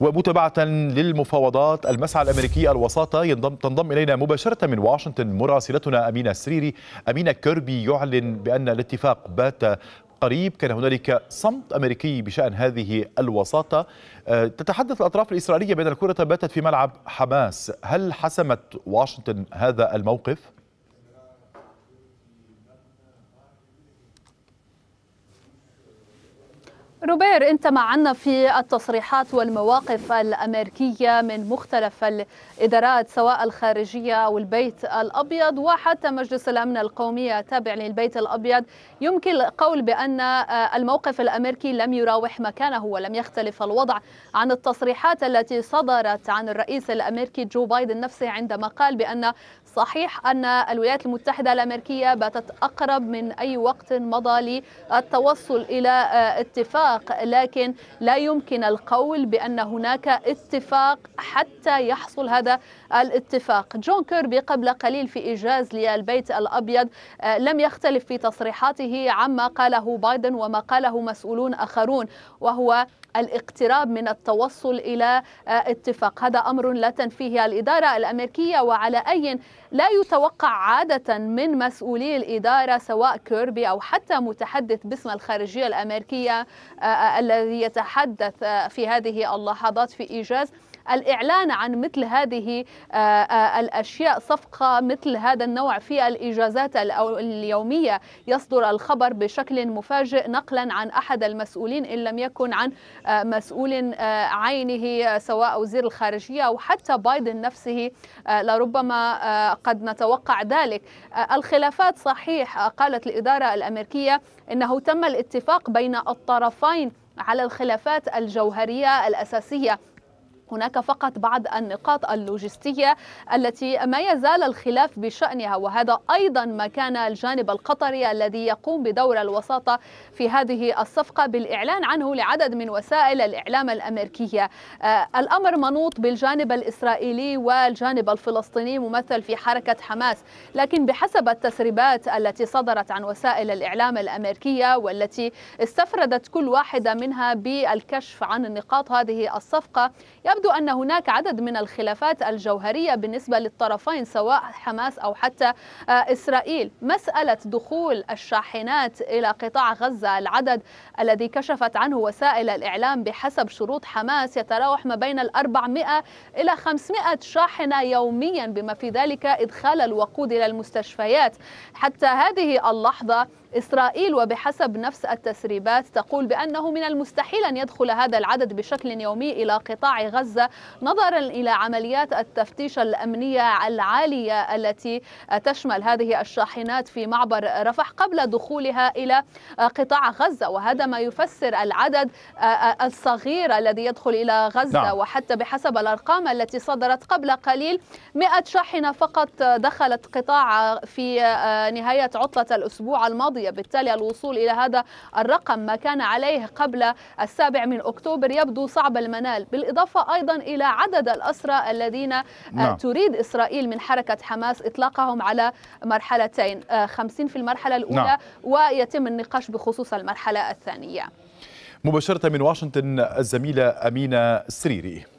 ومتابعة للمفاوضات المسعى الأمريكي الوساطة ينضم تنضم إلينا مباشرة من واشنطن مراسلتنا أمينة السريري أمينة كيربي يعلن بأن الاتفاق بات قريب كان هنالك صمت أمريكي بشأن هذه الوساطة آه، تتحدث الأطراف الإسرائيلية بأن الكرة باتت في ملعب حماس هل حسمت واشنطن هذا الموقف؟ روبير انت معنا في التصريحات والمواقف الامريكيه من مختلف الادارات سواء الخارجيه او البيت الابيض وحتى مجلس الامن القومي التابع للبيت الابيض يمكن القول بان آه، الموقف الامريكي لم يراوح مكانه ولم يختلف الوضع عن التصريحات التي صدرت عن الرئيس الامريكي جو بايدن نفسه عندما قال بان صحيح ان الولايات المتحده الامريكيه باتت اقرب من اي وقت مضى للتوصل الى آه، اتفاق اتفاق لكن لا يمكن القول بأن هناك اتفاق حتى يحصل هذا الاتفاق جون كيربي قبل قليل في إيجاز للبيت الأبيض آه، لم يختلف في تصريحاته عما قاله بايدن وما قاله مسؤولون آخرون وهو الاقتراب من التوصل الى آه، اتفاق هذا امر لا تنفيه الاداره الامريكيه وعلى اي لا يتوقع عاده من مسؤولي الاداره سواء كيربي او حتى متحدث باسم الخارجيه الامريكيه آه، آه، الذي يتحدث آه، في هذه اللحظات في إيجاز الإعلان عن مثل هذه آه، آه، الأشياء صفقة مثل هذا النوع في الإجازات اليومية يصدر الخبر بشكل مفاجئ نقلا عن أحد المسؤولين إن لم يكن عن آه، مسؤول عينه سواء وزير الخارجية أو حتى بايدن نفسه لربما قد نتوقع ذلك الخلافات صحيح قالت الإدارة الأمريكية أنه تم الاتفاق بين الطرفين على الخلافات الجوهرية الأساسية هناك فقط بعض النقاط اللوجستية التي ما يزال الخلاف بشأنها وهذا أيضا ما كان الجانب القطري الذي يقوم بدور الوساطة في هذه الصفقة بالإعلان عنه لعدد من وسائل الإعلام الأمريكية آه، الأمر منوط بالجانب الإسرائيلي والجانب الفلسطيني ممثل في حركة حماس لكن بحسب التسريبات التي صدرت عن وسائل الإعلام الأمريكية والتي استفردت كل واحدة منها بالكشف عن نقاط هذه الصفقة يبدو أن هناك عدد من الخلافات الجوهرية بالنسبة للطرفين سواء حماس أو حتى آه، إسرائيل مسألة دخول الشاحنات إلى قطاع غزة العدد الذي كشفت عنه وسائل الإعلام بحسب شروط حماس يتراوح ما بين ال 400 إلى 500 شاحنة يوميا بما في ذلك إدخال الوقود إلى المستشفيات حتى هذه اللحظة إسرائيل وبحسب نفس التسريبات تقول بأنه من المستحيل أن يدخل هذا العدد بشكل يومي إلى قطاع غزة نظرا إلى عمليات التفتيش الأمنية العالية التي تشمل هذه الشاحنات في معبر رفح قبل دخولها إلى قطاع غزة وهذا ما يفسر العدد الصغير الذي يدخل إلى غزة نعم. وحتى بحسب الأرقام التي صدرت قبل قليل 100 شاحنة فقط دخلت قطاع في نهاية عطلة الأسبوع الماضي الماضية بالتالي الوصول إلى هذا الرقم ما كان عليه قبل السابع من أكتوبر يبدو صعب المنال بالإضافة أيضا إلى عدد الأسرى الذين آه، نعم. تريد إسرائيل من حركة حماس إطلاقهم على مرحلتين 50 آه، في المرحلة الأولى نعم. ويتم النقاش بخصوص المرحلة الثانية مباشرة من واشنطن الزميلة أمينة سريري